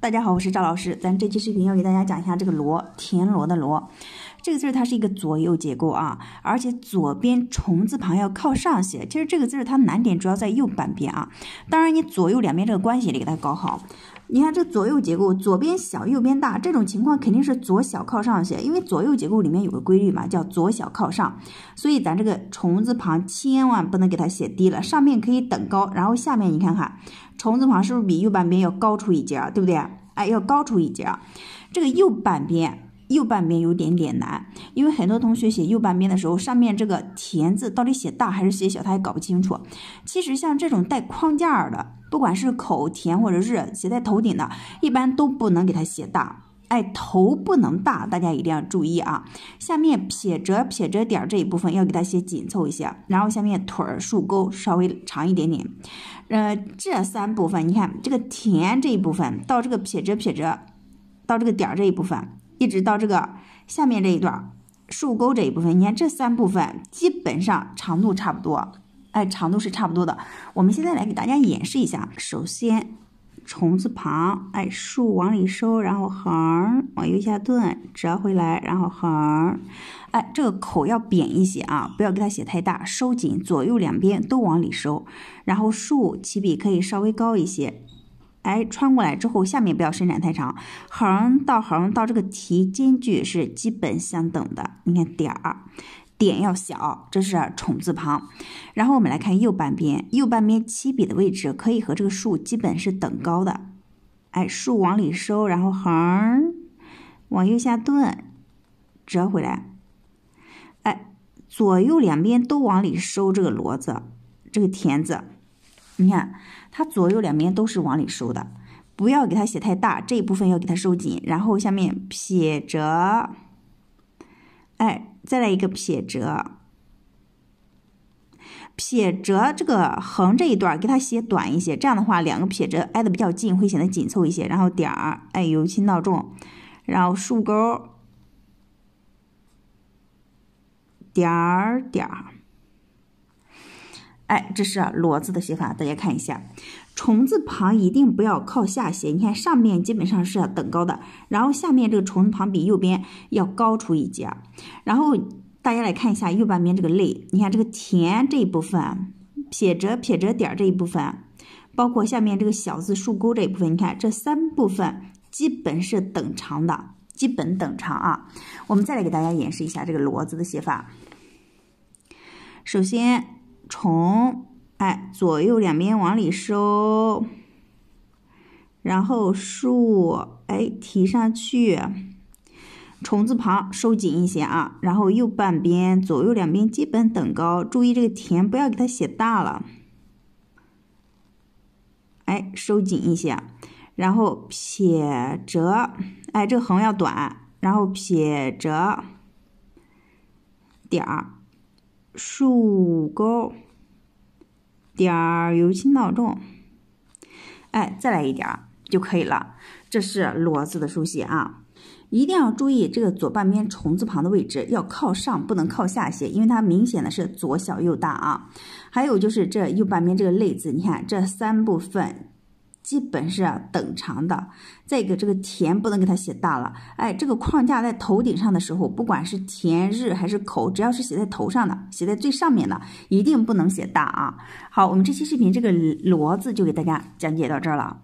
大家好，我是赵老师，咱这期视频要给大家讲一下这个“螺”田螺的“螺”这个字儿，它是一个左右结构啊，而且左边虫字旁要靠上写。其实这个字儿它难点主要在右半边啊，当然你左右两边这个关系得给它搞好。你看这左右结构，左边小右边大，这种情况肯定是左小靠上写，因为左右结构里面有个规律嘛，叫左小靠上。所以咱这个虫字旁千万不能给它写低了，上面可以等高，然后下面你看看，虫字旁是不是比右半边要高出一截儿，对不对？哎，要高出一截儿。这个右半边，右半边有点点难，因为很多同学写右半边的时候，上面这个田字到底写大还是写小，他也搞不清楚。其实像这种带框架的。不管是口、田或者日写在头顶的，一般都不能给它写大。哎，头不能大，大家一定要注意啊！下面撇折、撇折点这一部分要给它写紧凑一些，然后下面腿儿竖钩稍微长一点点。呃，这三部分，你看这个田这一部分到这个撇折、撇折到这个点这一部分，一直到这个下面这一段竖钩这一部分，你看这三部分基本上长度差不多。哎，长度是差不多的。我们现在来给大家演示一下。首先，虫字旁，哎，竖往里收，然后横往右下顿，折回来，然后横。哎，这个口要扁一些啊，不要给它写太大，收紧，左右两边都往里收。然后竖起笔可以稍微高一些。哎，穿过来之后，下面不要伸展太长。横到横到这个提，间距是基本相等的。你看点儿。点要小，这是虫字旁。然后我们来看右半边，右半边七笔的位置可以和这个竖基本是等高的。哎，竖往里收，然后横往右下顿，折回来。哎，左右两边都往里收。这个骡子，这个田字，你看它左右两边都是往里收的，不要给它写太大，这一部分要给它收紧。然后下面撇折，哎。再来一个撇折，撇折这个横这一段给它写短一些，这样的话两个撇折挨的比较近，会显得紧凑一些。然后点儿，哎，由轻到重，然后竖钩，点儿点儿。哎，这是“骡”字的写法，大家看一下，虫字旁一定不要靠下写。你看上面基本上是等高的，然后下面这个虫字旁比右边要高出一截。然后大家来看一下右半边这个“类，你看这个田这一部分，撇折、撇折点这一部分，包括下面这个小字竖钩这一部分，你看这三部分基本是等长的，基本等长啊。我们再来给大家演示一下这个“骡”字的写法，首先。虫，哎，左右两边往里收，然后竖，哎，提上去。虫字旁收紧一些啊，然后右半边，左右两边基本等高。注意这个田不要给它写大了，哎，收紧一些。然后撇折，哎，这个横要短，然后撇折，点儿。竖钩，点儿，油青闹钟，哎，再来一点儿就可以了。这是“骡”字的书写啊，一定要注意这个左半边“虫”字旁的位置要靠上，不能靠下写，因为它明显的是左小右大啊。还有就是这右半边这个“类字，你看这三部分。基本是等长的，再一个这个田不能给它写大了，哎，这个框架在头顶上的时候，不管是田日还是口，只要是写在头上的，写在最上面的，一定不能写大啊。好，我们这期视频这个“骡”子就给大家讲解到这儿了。